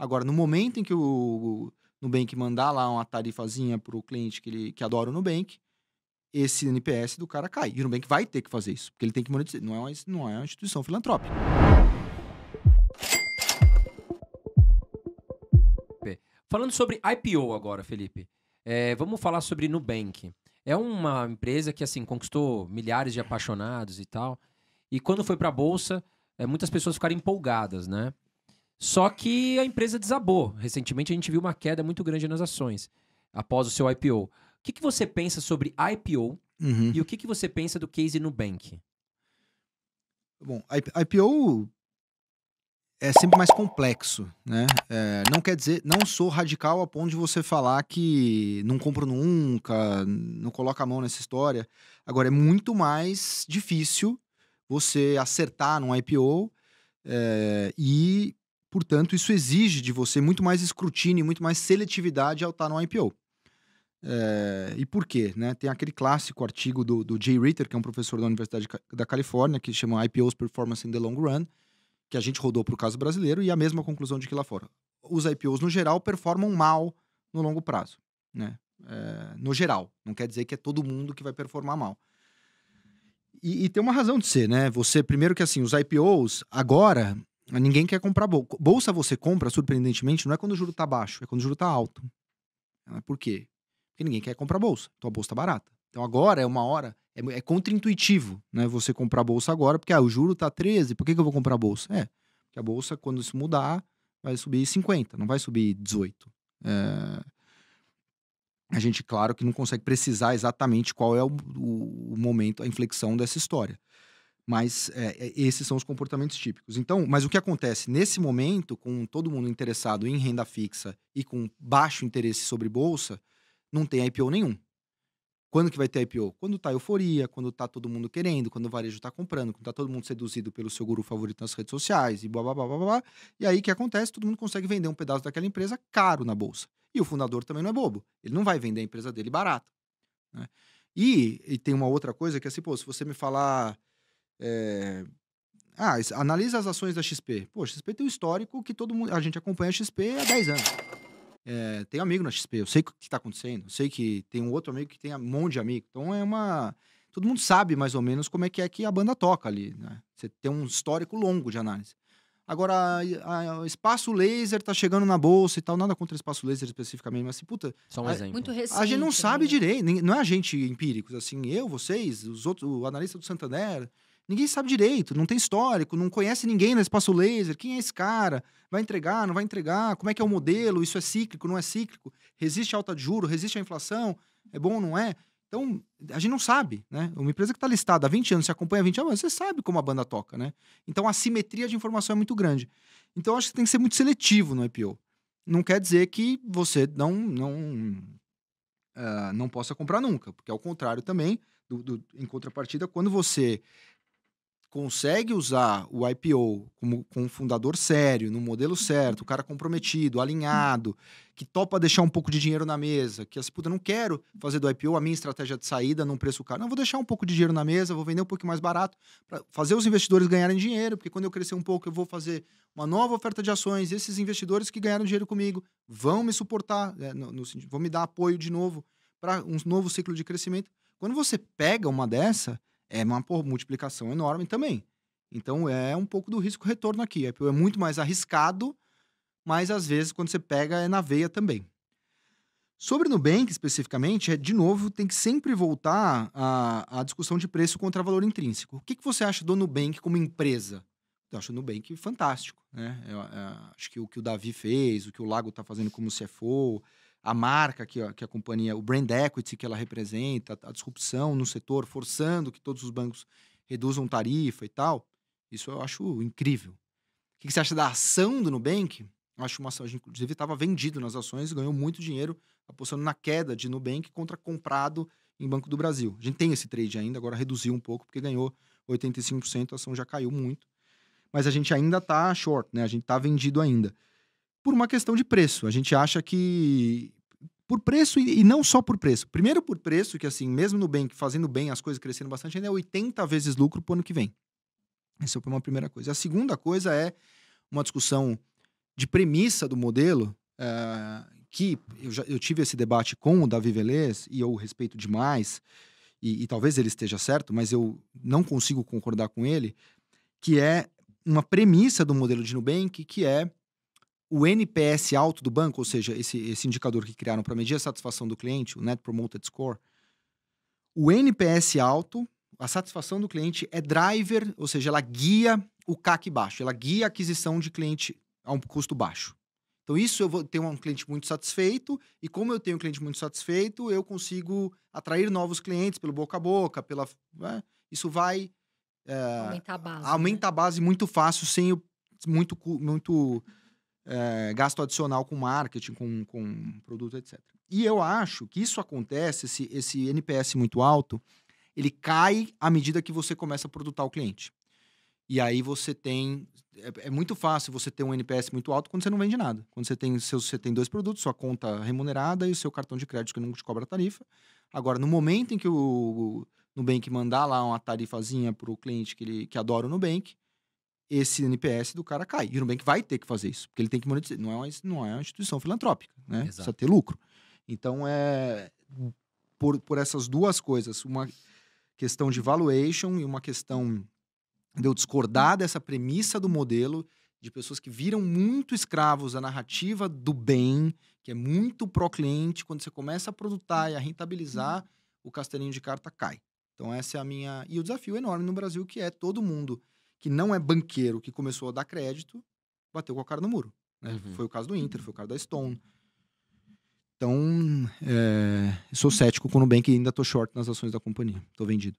Agora, no momento em que o Nubank mandar lá uma tarifazinha para o cliente que, ele, que adora o Nubank, esse NPS do cara cai. E o Nubank vai ter que fazer isso, porque ele tem que monetizar. Não é uma, não é uma instituição filantrópica. Falando sobre IPO agora, Felipe. É, vamos falar sobre Nubank. É uma empresa que assim conquistou milhares de apaixonados e tal. E quando foi para a bolsa, é, muitas pessoas ficaram empolgadas, né? Só que a empresa desabou. Recentemente a gente viu uma queda muito grande nas ações após o seu IPO. O que, que você pensa sobre IPO uhum. e o que, que você pensa do case Nubank? Bom, IPO é sempre mais complexo, né? É, não quer dizer, não sou radical a ponto de você falar que não compro nunca, não coloca a mão nessa história. Agora, é muito mais difícil você acertar num IPO é, e Portanto, isso exige de você muito mais escrutínio, muito mais seletividade ao estar no IPO. É, e por quê? Né? Tem aquele clássico artigo do, do Jay Ritter, que é um professor da Universidade da Califórnia, que chama IPOs Performance in the Long Run, que a gente rodou para o caso brasileiro, e a mesma conclusão de que lá fora. Os IPOs, no geral, performam mal no longo prazo. Né? É, no geral. Não quer dizer que é todo mundo que vai performar mal. E, e, tem uma razão de ser, né? Você, primeiro que assim, os IPOs agora Ninguém quer comprar bolsa. Bolsa você compra, surpreendentemente, não é quando o juro está baixo, é quando o juro está alto. Por quê? Porque ninguém quer comprar bolsa. Então a bolsa tá barata. Então agora é uma hora, é, é contra-intuitivo né, você comprar bolsa agora, porque ah, o juro está 13, por que, que eu vou comprar bolsa? É, porque a bolsa, quando isso mudar, vai subir 50, não vai subir 18. É... A gente, claro, que não consegue precisar exatamente qual é o, o, o momento, a inflexão dessa história. Mas é, é, esses são os comportamentos típicos. Então, mas o que acontece nesse momento, com todo mundo interessado em renda fixa e com baixo interesse sobre bolsa, não tem IPO nenhum. Quando que vai ter IPO? Quando tá euforia, quando tá todo mundo querendo, quando o varejo tá comprando, quando tá todo mundo seduzido pelo seu guru favorito nas redes sociais e blá blá blá blá blá. E aí o que acontece? Todo mundo consegue vender um pedaço daquela empresa caro na bolsa. E o fundador também não é bobo. Ele não vai vender a empresa dele barato. Né? E, e, tem uma outra coisa que é assim, pô, se você me falar é... Ah, analisa as ações da XP. Pô, XP tem um histórico que todo mundo. A gente acompanha a XP há 10 anos. É, tem amigo na XP, eu sei o que está acontecendo, eu sei que tem um outro amigo que tem um monte de amigo. Então é uma. Todo mundo sabe mais ou menos como é que é que a banda toca ali. Né? Você tem um histórico longo de análise. Agora, a, a, espaço laser tá chegando na bolsa e tal, nada contra o espaço laser especificamente, mas assim, puta. Só um a, exemplo. Muito recente, a gente não sabe né? direito, não é a gente empíricos, assim, eu, vocês, os outros, o analista do Santander, Ninguém sabe direito, não tem histórico, não conhece ninguém no espaço laser. Quem é esse cara? Vai entregar, não vai entregar? Como é que é o modelo? Isso é cíclico, não é cíclico? Resiste à alta de juro, resiste à inflação? É bom ou não é? Então, a gente não sabe, né? Uma empresa que está listada há 20 anos, se acompanha há 20 anos, você sabe como a banda toca, né? Então, a simetria de informação é muito grande. Então, acho que tem que ser muito seletivo no IPO. Não quer dizer que você não não, uh, não possa comprar nunca, porque ao contrário também, do, do, em contrapartida, quando você consegue usar o IPO como, como um fundador sério, no modelo uhum. certo, o cara comprometido, alinhado, que topa deixar um pouco de dinheiro na mesa, que assim, puta, não quero fazer do IPO a minha estratégia de saída num preço caro. Não, vou deixar um pouco de dinheiro na mesa, vou vender um pouco mais barato, para fazer os investidores ganharem dinheiro, porque quando eu crescer um pouco, eu vou fazer uma nova oferta de ações, esses investidores que ganharam dinheiro comigo vão me suportar, é, no, no, vão me dar apoio de novo para um novo ciclo de crescimento. Quando você pega uma dessa, é uma multiplicação enorme também. Então é um pouco do risco-retorno aqui. É, é muito mais arriscado, mas às vezes quando você pega é na veia também. Sobre Nubank especificamente, é, de novo, tem que sempre voltar à, discussão de preço contra valor intrínseco. O que, que você acha do Nubank como empresa? Eu acho o Nubank fantástico. Né? Eu, eu, acho que o que o Davi fez, o que o Lago está fazendo como CFO, a marca que a, que a companhia, o brand equity que ela representa, a disrupção no setor, forçando que todos os bancos reduzam tarifa e tal. Isso eu acho incrível. O que você acha da ação do Nubank? Eu acho uma ação, inclusive, estava vendido nas ações, ganhou muito dinheiro apostando na queda de Nubank contra comprado em Banco do Brasil. A gente tem esse trade ainda, agora reduziu um pouco, porque ganhou 85%, a ação já caiu muito. Mas a gente ainda está short, né? A gente está vendido ainda por uma questão de preço. A gente acha que por preço e, não só por preço. Primeiro por preço, que assim, mesmo no bem, fazendo bem, as coisas crescendo bastante, ainda é 80 vezes lucro pro ano que vem. Essa é uma primeira coisa. A segunda coisa é uma discussão de premissa do modelo, uh, que eu, já, eu tive esse debate com o Davi Velez, e eu respeito demais, e, e talvez ele esteja certo, mas eu não consigo concordar com ele, que é uma premissa do modelo de Nubank, que é o NPS alto do banco, ou seja, esse, esse indicador que criaram para medir a satisfação do cliente, o Net Promoted Score, o NPS alto, a satisfação do cliente é driver, ou seja, ela guia o CAC baixo, ela guia a aquisição de cliente a um custo baixo. Então, isso eu vou ter um cliente muito satisfeito, e como eu tenho um cliente muito satisfeito, eu consigo atrair novos clientes pelo boca a boca, pela. Né? Isso vai. É, eh, aumenta a base. Aumenta né? a base muito fácil, sem o, muito, muito é, gasto adicional com marketing, com, com produto, etc. E eu acho que isso acontece, esse, esse NPS muito alto, ele cai à medida que você começa a produtar o cliente. E aí você tem. É, é, muito fácil você ter um NPS muito alto quando você não vende nada. Quando você tem, seus, você tem dois produtos, sua conta remunerada e o seu cartão de crédito que não te cobra tarifa. Agora, no momento em que o, o Nubank mandar lá uma tarifazinha para o cliente que, ele, que adora o Nubank, esse NPS do cara cai. E o Nubank vai ter que fazer isso, porque ele tem que monetizar. Não é uma, não é uma instituição filantrópica, né? Exato. Precisa ter lucro. Então, é por, por essas duas coisas, uma questão de valuation e uma questão de eu discordar dessa premissa do modelo de pessoas que viram muito escravos a narrativa do bem, que é muito pró-cliente. Quando você começa a produtar e a rentabilizar, o castelinho de carta cai. Então, essa é a minha. E o desafio enorme no Brasil, que é todo mundo que não é banqueiro, que começou a dar crédito, bateu com a cara no muro. Né? Uhum. Foi o caso do Inter, uhum. foi o caso da Stone. Então, é, sou cético com o Nubank e ainda tô short nas ações da companhia. Tô vendido.